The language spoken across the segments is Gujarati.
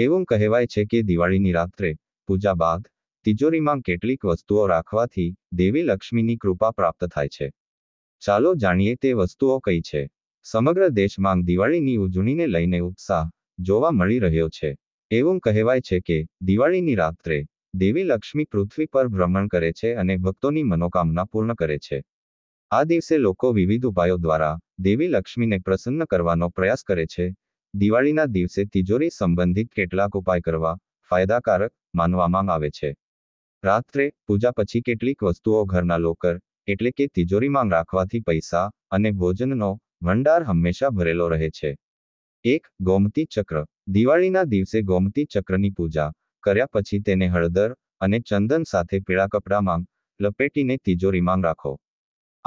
એવું કહેવાય છે કે દિવાળીની રાત્રે પૂજા બાદ તિજોરીમાં કેટલીક વસ્તુઓ રાખવાથી દેવી લક્ષ્મીની કૃપા પ્રાપ્ત થાય છે ચાલો જાણીએ તે વસ્તુઓ કઈ છે સમગ્ર દેશમાં દિવાળીની ઉજવણીને લઈને ઉત્સાહ જોવા મળી રહ્યો છે એવું કહેવાય છે કે દિવાળીની રાત્રે દેવી લક્ષ્મી પૃથ્વી પર ભ્રમણ કરે છે અને ભક્તોની મનોકામના પૂર્ણ કરે છે આ દિવસે લોકો વિવિધ ઉપાયો દ્વારા દેવી લક્ષ્મીને પ્રસન્ન કરવાનો પ્રયાસ કરે છે દિવાળીના દિવસે તિજોરી સંબંધિત કેટલાક ઉપાય કરવા ફાયદાકારક માનવામાં આવે છે રાત્રે પૂજા પછી કેટલીક વસ્તુઓ ઘરના લોકર એટલે કે તિજોરીમાં રાખવાથી પૈસા અને ભોજનનો ભંડાર હંમેશા ભરેલો રહે છે એક ગોમતી ચક્ર દિવાળીના દિવસે ગોમતી ચક્રની પૂજા કર્યા પછી તેને હળદર અને ચંદન સાથે પીળા કપડામાં લપેટીને તિજોરીમાં રાખો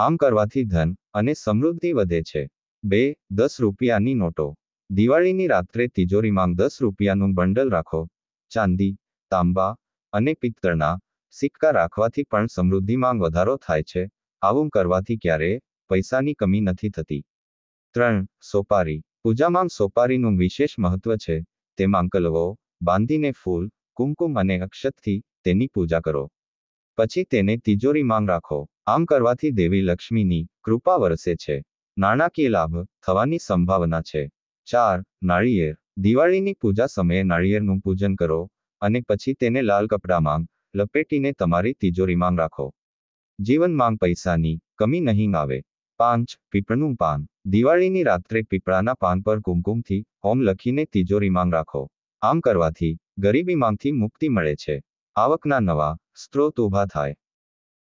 આમ કરવાથી ધન અને સમૃદ્ધિ વધે છે બે દસ રૂપિયાની નોટો દિવાળીની રાત્રે તિજોરીમાં દસ રૂપિયાનું બંડલ રાખો ચાંદી તાંબા અને પિત્તળના સિક્કા રાખવાથી પણ સમૃદ્ધિમાં વધારો થાય છે આવું કરવાથી ક્યારેય પૈસાની કમી નથી થતી ત્રણ સોપારી પૂજામાં સોપારીનું વિશેષ મહત્વ છે તેમાં કલવો બાંધીને ફૂલ કુમકુમ અને અક્ષતથી તેની પૂજા કરો પછી તેને તિજોરીમાં રાખો આમ કરવાથી દેવી લક્ષ્મીની કૃપા વરસે છે નાણાકીય લાભ થવાની સંભાવના છે ચાર નાળિયેર દિવાળીની પૂજા સમયે નાળિયેરનું પૂજન કરો અને પછી તેને લાલ કપડામાં લપેટીને તમારી તિજોરીમાં રાખો જીવન માંગ પૈસાની કમી નહીં આવે પાંચ પીપળનું પાન દિવાળીની રાત્રે પીપળાના પાન પર કુમકુમથી હોમ લખીને તિજોરીમાં રાખો આમ કરવાથી ગરીબી માંગથી મુક્તિ મળે છે આવકના નવા સ્ત્રોત ઊભા થાય